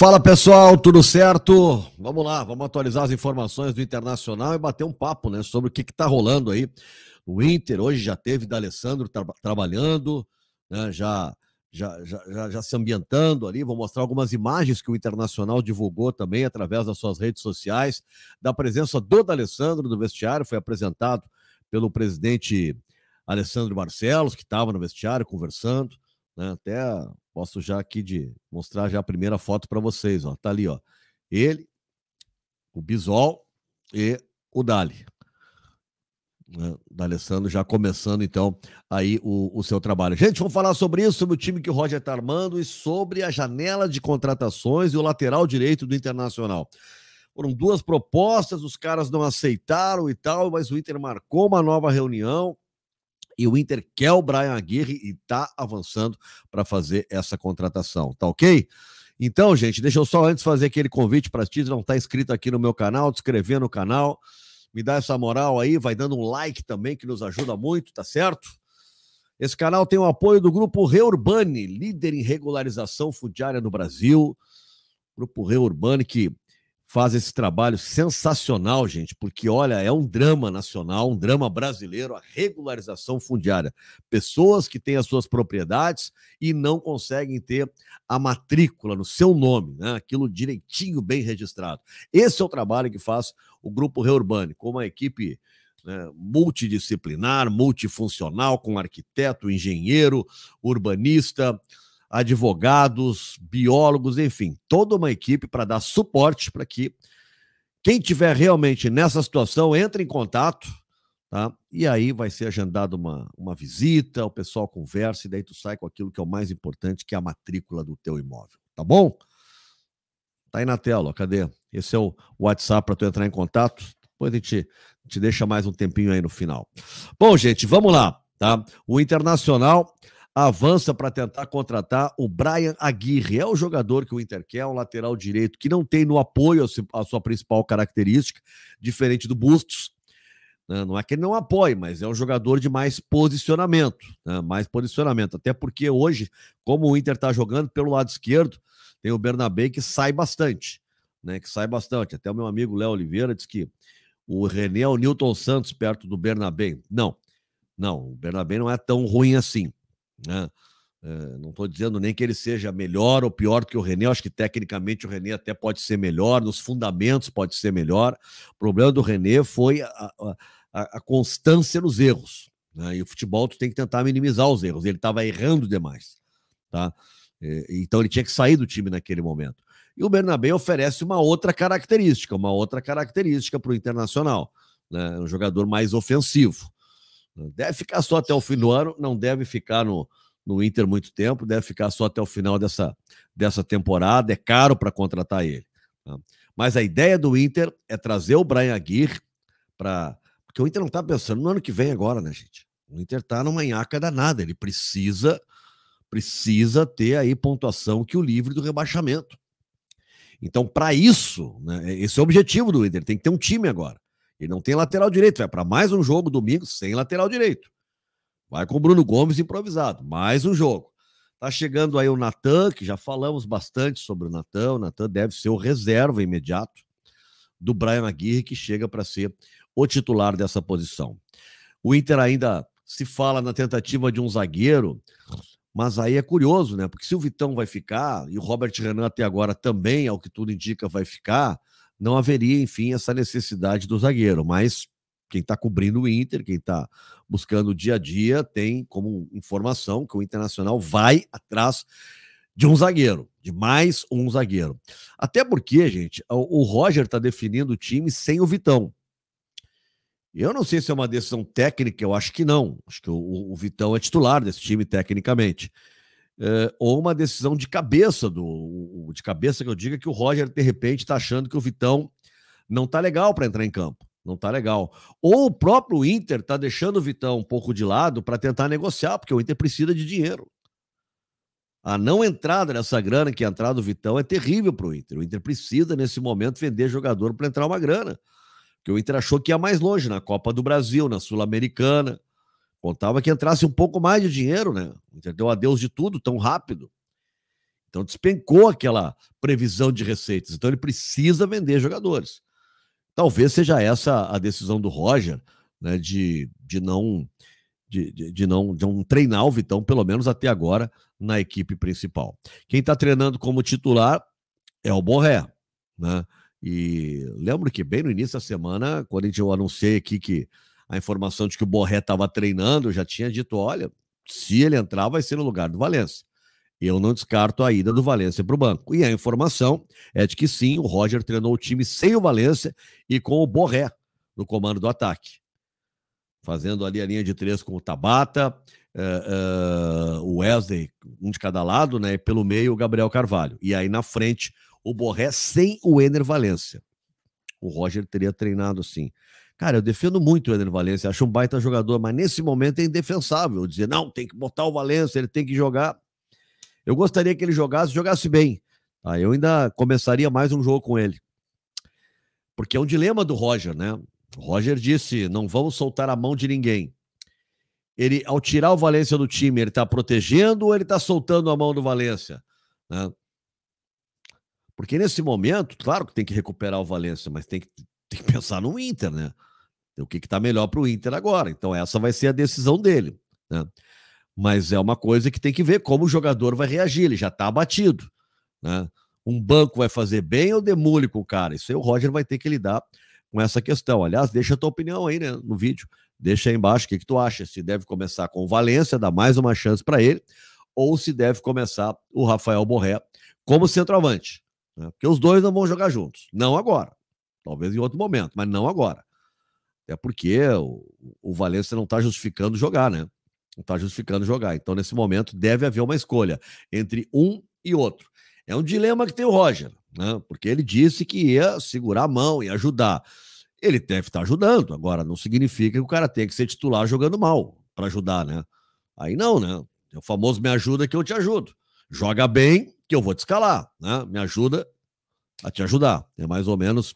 Fala pessoal, tudo certo? Vamos lá, vamos atualizar as informações do Internacional e bater um papo né, sobre o que está rolando aí. O Inter hoje já teve D'Alessandro tra trabalhando, né, já, já, já, já, se ambientando ali. Vou mostrar algumas imagens que o Internacional divulgou também através das suas redes sociais, da presença do D'Alessandro do vestiário. Foi apresentado pelo presidente Alessandro Barcelos, que estava no vestiário conversando. Né? Até posso já aqui de mostrar já a primeira foto para vocês. Ó. Tá ali, ó. Ele, o Bisol e o Dali. Né? D'Alessandro já começando então aí o, o, seu trabalho. Gente, vamos falar sobre isso, sobre o time que o Roger está armando e sobre a janela de contratações e o lateral direito do Internacional. Foram duas propostas, os caras não aceitaram e tal, mas o Inter marcou uma nova reunião e o Inter quer o Brian Aguirre e está avançando para fazer essa contratação, tá ok? Então, gente, deixa eu só antes fazer aquele convite para ti, não estar tá inscrito aqui no meu canal, se inscrever no canal, me dá essa moral aí, vai dando um like também que nos ajuda muito, tá certo? Esse canal tem o apoio do Grupo Reurbani, líder em regularização fundiária no Brasil. Grupo Reurbani que faz esse trabalho sensacional, gente, porque olha, é um drama nacional, um drama brasileiro, a regularização fundiária. Pessoas que têm as suas propriedades e não conseguem ter a matrícula no seu nome, né? Aquilo direitinho bem registrado. Esse é o trabalho que faz o Grupo Reurbane, com uma equipe né, multidisciplinar, multifuncional, com arquiteto, engenheiro, urbanista, advogados, biólogos, enfim, toda uma equipe para dar suporte para que quem tiver realmente nessa situação entre em contato, tá? E aí vai ser agendada uma, uma visita, o pessoal conversa e daí tu sai com aquilo que é o mais importante, que é a matrícula do teu imóvel, tá bom? Tá aí na tela, ó, cadê? Esse é o WhatsApp para tu entrar em contato. Depois a gente te deixa mais um tempinho aí no final. Bom, gente, vamos lá, tá? O Internacional avança para tentar contratar o Brian Aguirre. É o jogador que o Inter quer, é um lateral direito que não tem no apoio a sua principal característica, diferente do Bustos. Né? Não é que ele não apoie, mas é um jogador de mais posicionamento, né? mais posicionamento. Até porque hoje, como o Inter está jogando pelo lado esquerdo, tem o Bernabé que sai bastante, né? Que sai bastante. Até o meu amigo Léo Oliveira disse que o René é o Newton Santos perto do Bernabé. Não, não, o Bernabé não é tão ruim assim. Né? É, não estou dizendo nem que ele seja melhor ou pior que o René. Eu acho que tecnicamente o René até pode ser melhor, nos fundamentos pode ser melhor. O problema do René foi a, a, a constância nos erros. Né? E o futebol tu tem que tentar minimizar os erros. Ele estava errando demais. Tá? É, então ele tinha que sair do time naquele momento. E o Bernabé oferece uma outra característica, uma outra característica para o Internacional. Né? É um jogador mais ofensivo. Deve ficar só até o fim do ano, não deve ficar no, no Inter muito tempo, deve ficar só até o final dessa, dessa temporada. É caro para contratar ele. Tá? Mas a ideia do Inter é trazer o Brian Aguirre para. Porque o Inter não está pensando no ano que vem agora, né, gente? O Inter está numa nhaca danada. Ele precisa precisa ter aí pontuação que o livre do rebaixamento. Então, para isso, né, esse é o objetivo do Inter. Tem que ter um time agora. E não tem lateral direito, vai é para mais um jogo domingo sem lateral direito. Vai com o Bruno Gomes improvisado, mais um jogo. Tá chegando aí o Natan, que já falamos bastante sobre o Natan. O Natan deve ser o reserva imediato do Brian Aguirre, que chega para ser o titular dessa posição. O Inter ainda se fala na tentativa de um zagueiro, mas aí é curioso, né? Porque se o Vitão vai ficar, e o Robert Renan até agora também, ao que tudo indica, vai ficar, não haveria, enfim, essa necessidade do zagueiro. Mas quem está cobrindo o Inter, quem está buscando o dia a dia, tem como informação que o Internacional vai atrás de um zagueiro, de mais um zagueiro. Até porque, gente, o Roger está definindo o time sem o Vitão. Eu não sei se é uma decisão técnica, eu acho que não. Acho que o, o Vitão é titular desse time tecnicamente. Eh, ou uma decisão de cabeça do de cabeça que eu diga que o Roger de repente está achando que o Vitão não tá legal para entrar em campo, não tá legal. Ou o próprio Inter tá deixando o Vitão um pouco de lado para tentar negociar, porque o Inter precisa de dinheiro. A não entrada dessa grana que é a entrada do Vitão é terrível para o Inter. O Inter precisa nesse momento vender jogador para entrar uma grana. Porque o Inter achou que ia mais longe na Copa do Brasil, na Sul-Americana. Contava que entrasse um pouco mais de dinheiro, né? Entendeu? Adeus de tudo tão rápido. Então despencou aquela previsão de receitas. Então ele precisa vender jogadores. Talvez seja essa a decisão do Roger, né? De, de não. De, de, de, não, de um treinar o Vitão, pelo menos até agora, na equipe principal. Quem está treinando como titular é o Borré. Né? E lembro que bem no início da semana, quando eu anunciei aqui que a informação de que o Borré estava treinando, eu já tinha dito: olha, se ele entrar, vai ser no lugar do Valência. Eu não descarto a ida do Valência para o banco. E a informação é de que sim, o Roger treinou o time sem o Valência e com o Borré no comando do ataque. Fazendo ali a linha de três com o Tabata, uh, uh, o Wesley, um de cada lado, né? E pelo meio o Gabriel Carvalho. E aí na frente o Borré sem o Ener Valência. O Roger teria treinado assim. Cara, eu defendo muito o Eder Valencia, acho um baita jogador, mas nesse momento é indefensável dizer, não, tem que botar o Valencia, ele tem que jogar. Eu gostaria que ele jogasse, jogasse bem. Tá? Eu ainda começaria mais um jogo com ele. Porque é um dilema do Roger, né? O Roger disse, não vamos soltar a mão de ninguém. Ele, ao tirar o Valencia do time, ele está protegendo ou ele está soltando a mão do Valencia? Né? Porque nesse momento, claro que tem que recuperar o Valencia, mas tem que, tem que pensar no Inter, né? Então, o que está melhor para o Inter agora. Então, essa vai ser a decisão dele. Né? Mas é uma coisa que tem que ver como o jogador vai reagir. Ele já está abatido. Né? Um banco vai fazer bem ou demole com o cara? Isso aí o Roger vai ter que lidar com essa questão. Aliás, deixa a tua opinião aí né, no vídeo. Deixa aí embaixo o que, que tu acha. Se deve começar com o Valência, dar mais uma chance para ele, ou se deve começar o Rafael Borré como centroavante. Né? Porque os dois não vão jogar juntos. Não agora. Talvez em outro momento, mas não agora. Até porque o, o Valência não está justificando jogar, né? Não está justificando jogar. Então, nesse momento, deve haver uma escolha entre um e outro. É um dilema que tem o Roger, né? Porque ele disse que ia segurar a mão e ajudar. Ele deve estar tá ajudando. Agora, não significa que o cara tem que ser titular jogando mal para ajudar, né? Aí não, né? É o famoso me ajuda que eu te ajudo. Joga bem que eu vou te escalar, né? Me ajuda a te ajudar. É mais ou menos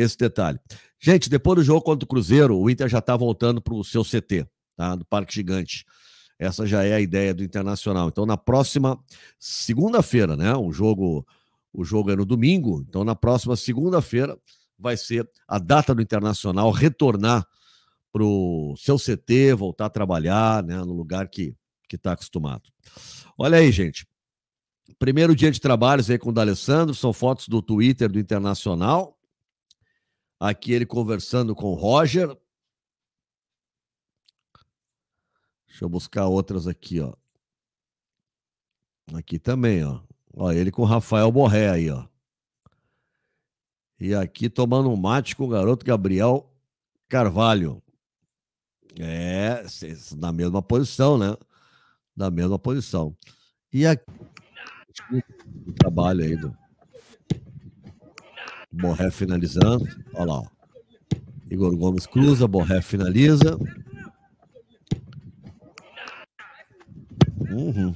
esse detalhe. Gente, depois do jogo contra o Cruzeiro, o Inter já está voltando para o seu CT, tá? Do Parque Gigante. Essa já é a ideia do Internacional. Então, na próxima segunda-feira, né? O jogo, o jogo é no domingo. Então, na próxima segunda-feira vai ser a data do Internacional retornar para o seu CT, voltar a trabalhar, né? No lugar que que está acostumado. Olha aí, gente. Primeiro dia de trabalhos aí com o D'Alessandro, são fotos do Twitter do Internacional. Aqui ele conversando com o Roger. Deixa eu buscar outras aqui, ó. Aqui também, ó. ó ele com o Rafael Borré aí, ó. E aqui tomando um mate com o garoto Gabriel Carvalho. É, na mesma posição, né? Na mesma posição. E aqui, trabalho aí do Borré finalizando. Olha lá. Ó. Igor Gomes cruza, Borré finaliza. Uhum.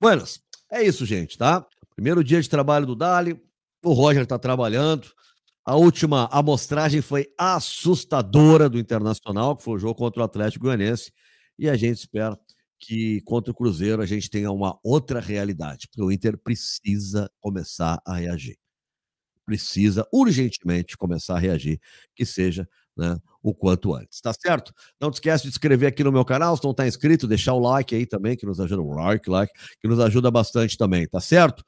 Buenas, é isso, gente, tá? Primeiro dia de trabalho do Dali. O Roger tá trabalhando. A última amostragem foi assustadora do Internacional, que foi o jogo contra o Atlético Goianiense. E a gente espera que contra o Cruzeiro a gente tenha uma outra realidade, porque o Inter precisa começar a reagir precisa urgentemente começar a reagir, que seja né, o quanto antes, tá certo? Não te esquece de se inscrever aqui no meu canal, se não tá inscrito, deixar o like aí também, que nos ajuda, o like, like, que nos ajuda bastante também, tá certo?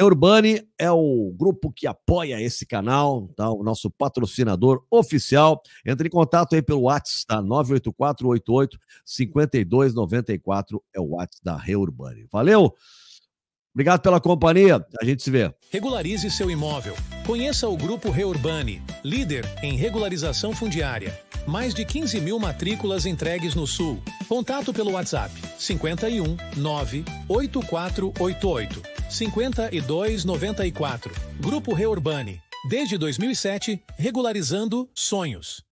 Urbani é o grupo que apoia esse canal, tá? o nosso patrocinador oficial. Entre em contato aí pelo WhatsApp, tá? 98488-5294 é o WhatsApp da Reurbani. Valeu! Obrigado pela companhia. A gente se vê. Regularize seu imóvel. Conheça o Grupo Reurbani, líder em regularização fundiária. Mais de 15 mil matrículas entregues no Sul. Contato pelo WhatsApp 51 9 8488 5294. Grupo Reurbani. Desde 2007, regularizando sonhos.